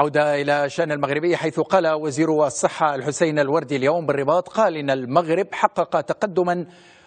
عودة إلى شأن المغربي حيث قال وزير الصحة الحسين الوردي اليوم بالرباط قال إن المغرب حقق تقدما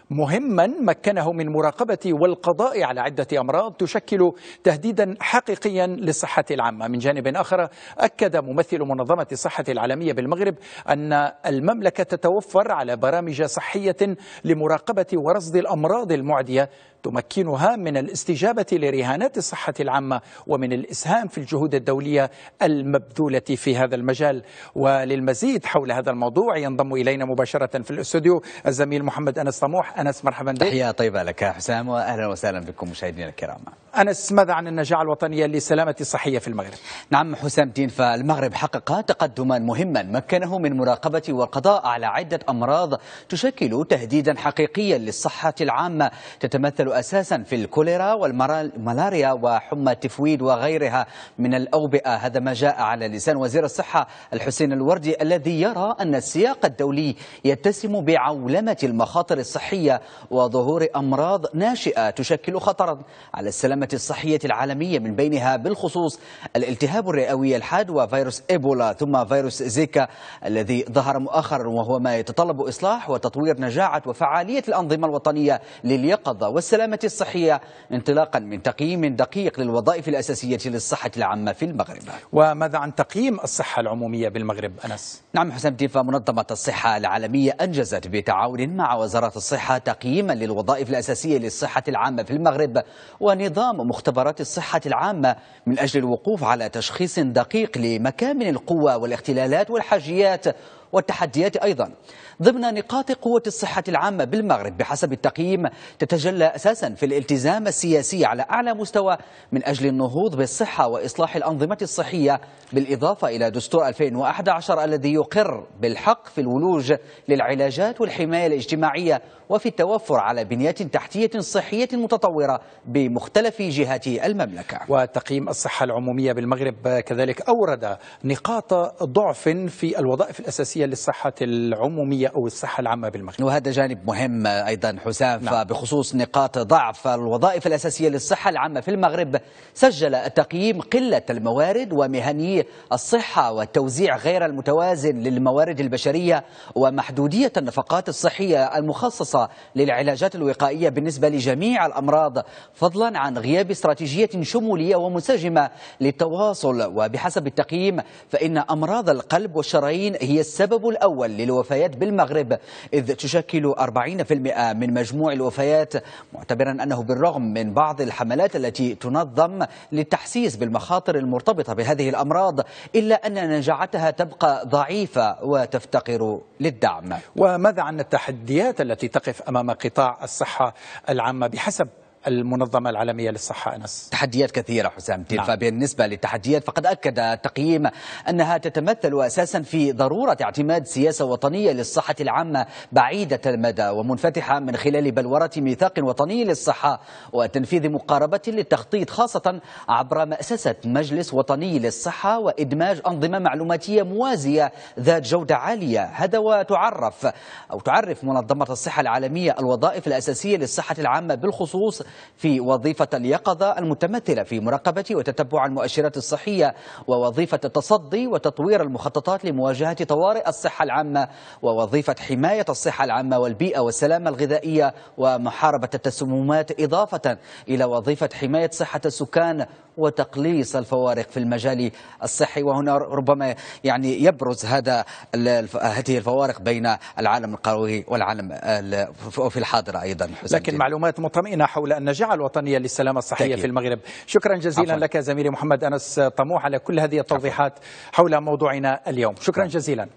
مهما مكنه من مراقبة والقضاء على عدة أمراض تشكل تهديدا حقيقيا للصحة العامة من جانب آخر أكد ممثل منظمة الصحة العالمية بالمغرب أن المملكة تتوفر على برامج صحية لمراقبة ورصد الأمراض المعدية تمكنها من الاستجابة لرهانات الصحة العامة ومن الإسهام في الجهود الدولية المبذولة في هذا المجال وللمزيد حول هذا الموضوع ينضم إلينا مباشرة في الاستوديو الزميل محمد أنس طموح أنس مرحبا بك تحية طيبة لك حسام وأهلا وسهلا بكم مشاهدينا الكرام أنس ماذا عن النجاعة الوطنية للسلامة الصحية في المغرب؟ نعم حسام الدين فالمغرب حقق تقدما مهما مكنه من مراقبة والقضاء على عدة أمراض تشكل تهديدا حقيقيا للصحة العامة تتمثل أساسا في الكوليرا والملاريا وحمى التفويد وغيرها من الأوبئة هذا ما جاء على لسان وزير الصحة الحسين الوردي الذي يرى أن السياق الدولي يتسم بعولمة المخاطر الصحية وظهور أمراض ناشئة تشكل خطرا على السلامة الصحية العالمية من بينها بالخصوص الالتهاب الرئوي الحاد وفيروس إيبولا ثم فيروس زيكا الذي ظهر مؤخرا وهو ما يتطلب إصلاح وتطوير نجاعة وفعالية الأنظمة الوطنية لليقظة والسلامة السلامة الصحية انطلاقا من تقييم دقيق للوظائف الأساسية للصحة العامة في المغرب وماذا عن تقييم الصحة العمومية بالمغرب أنس؟ نعم حسام الدين فمنظمة الصحة العالمية أنجزت بتعاون مع وزارة الصحة تقييما للوظائف الأساسية للصحة العامة في المغرب ونظام مختبرات الصحة العامة من أجل الوقوف على تشخيص دقيق لمكامن القوى والاختلالات والحاجيات والتحديات أيضا ضمن نقاط قوة الصحة العامة بالمغرب بحسب التقييم تتجلى أساسا في الالتزام السياسي على أعلى مستوى من أجل النهوض بالصحة وإصلاح الأنظمة الصحية بالإضافة إلى دستور 2011 الذي يقر بالحق في الولوج للعلاجات والحماية الاجتماعية وفي التوفر على بنيات تحتية صحية متطورة بمختلف جهات المملكة وتقييم الصحة العمومية بالمغرب كذلك أورد نقاط ضعف في الوظائف الأساسية الاساسيه للصحة العمومية أو الصحة العامة بالمغرب وهذا جانب مهم أيضا حسام نعم. فبخصوص نقاط ضعف الوظائف الأساسية للصحة العامة في المغرب سجل التقييم قلة الموارد ومهنيي الصحة والتوزيع غير المتوازن للموارد البشرية ومحدودية النفقات الصحية المخصصة للعلاجات الوقائية بالنسبة لجميع الأمراض فضلا عن غياب استراتيجية شمولية ومنسجمة للتواصل وبحسب التقييم فإن أمراض القلب والشرايين هي السبب السبب الأول للوفيات بالمغرب إذ تشكل 40% من مجموع الوفيات معتبرا أنه بالرغم من بعض الحملات التي تنظم للتحسيس بالمخاطر المرتبطة بهذه الأمراض إلا أن نجاعتها تبقى ضعيفة وتفتقر للدعم وماذا عن التحديات التي تقف أمام قطاع الصحة العامة بحسب المنظمة العالمية للصحة أنس تحديات كثيرة حسام نعم. فبالنسبة للتحديات فقد أكد التقييم أنها تتمثل أساسا في ضرورة اعتماد سياسة وطنية للصحة العامة بعيدة المدى ومنفتحة من خلال بلورة ميثاق وطني للصحة وتنفيذ مقاربة للتخطيط خاصة عبر مأسسة مجلس وطني للصحة وإدماج أنظمة معلوماتية موازية ذات جودة عالية هذا وتعرف أو تعرف منظمة الصحة العالمية الوظائف الأساسية للصحة العامة بالخصوص في وظيفة اليقظة المتمثلة في مراقبة وتتبع المؤشرات الصحية ووظيفة التصدي وتطوير المخططات لمواجهة طوارئ الصحة العامة ووظيفة حماية الصحة العامة والبيئة والسلامة الغذائية ومحاربة التسممات إضافة إلى وظيفة حماية صحة السكان وتقليص الفوارق في المجال الصحي وهنا ربما يعني يبرز هذا هذه الفوارق بين العالم القروي والعالم في الحاضرة أيضا لكن معلومات مطمئنة حول أن النجاعة الوطنية للسلامة الصحية تأكيد. في المغرب شكرا جزيلا عفوا. لك زميلي محمد أنس طموح على كل هذه التوضيحات عفوا. حول موضوعنا اليوم شكرا عفوا. نعم. جزيلا